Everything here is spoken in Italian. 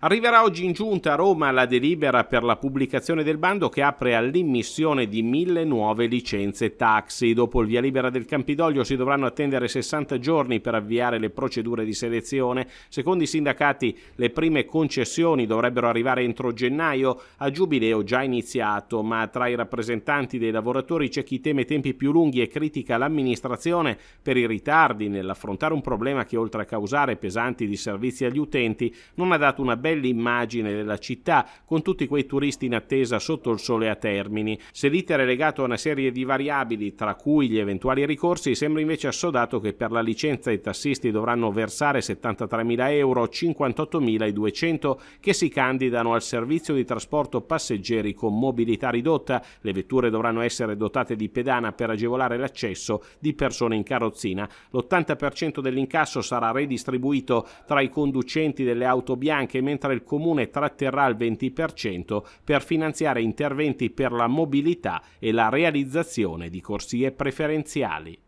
Arriverà oggi in giunta a Roma la delibera per la pubblicazione del bando che apre all'immissione di mille nuove licenze taxi. Dopo il via libera del Campidoglio si dovranno attendere 60 giorni per avviare le procedure di selezione. Secondo i sindacati le prime concessioni dovrebbero arrivare entro gennaio, a giubileo già iniziato, ma tra i rappresentanti dei lavoratori c'è chi teme tempi più lunghi e critica l'amministrazione per i ritardi nell'affrontare un problema che oltre a causare pesanti disservizi agli utenti non ha dato una bella bella immagine della città con tutti quei turisti in attesa sotto il sole a Termini. Se l'iter è legato a una serie di variabili, tra cui gli eventuali ricorsi, sembra invece assodato che per la licenza i tassisti dovranno versare 73.000 euro, 58.200 che si candidano al servizio di trasporto passeggeri con mobilità ridotta. Le vetture dovranno essere dotate di pedana per agevolare l'accesso di persone in carrozzina. L'80% dell'incasso sarà redistribuito tra i conducenti delle auto bianche, mentre mentre il comune tratterrà il 20% per finanziare interventi per la mobilità e la realizzazione di corsie preferenziali.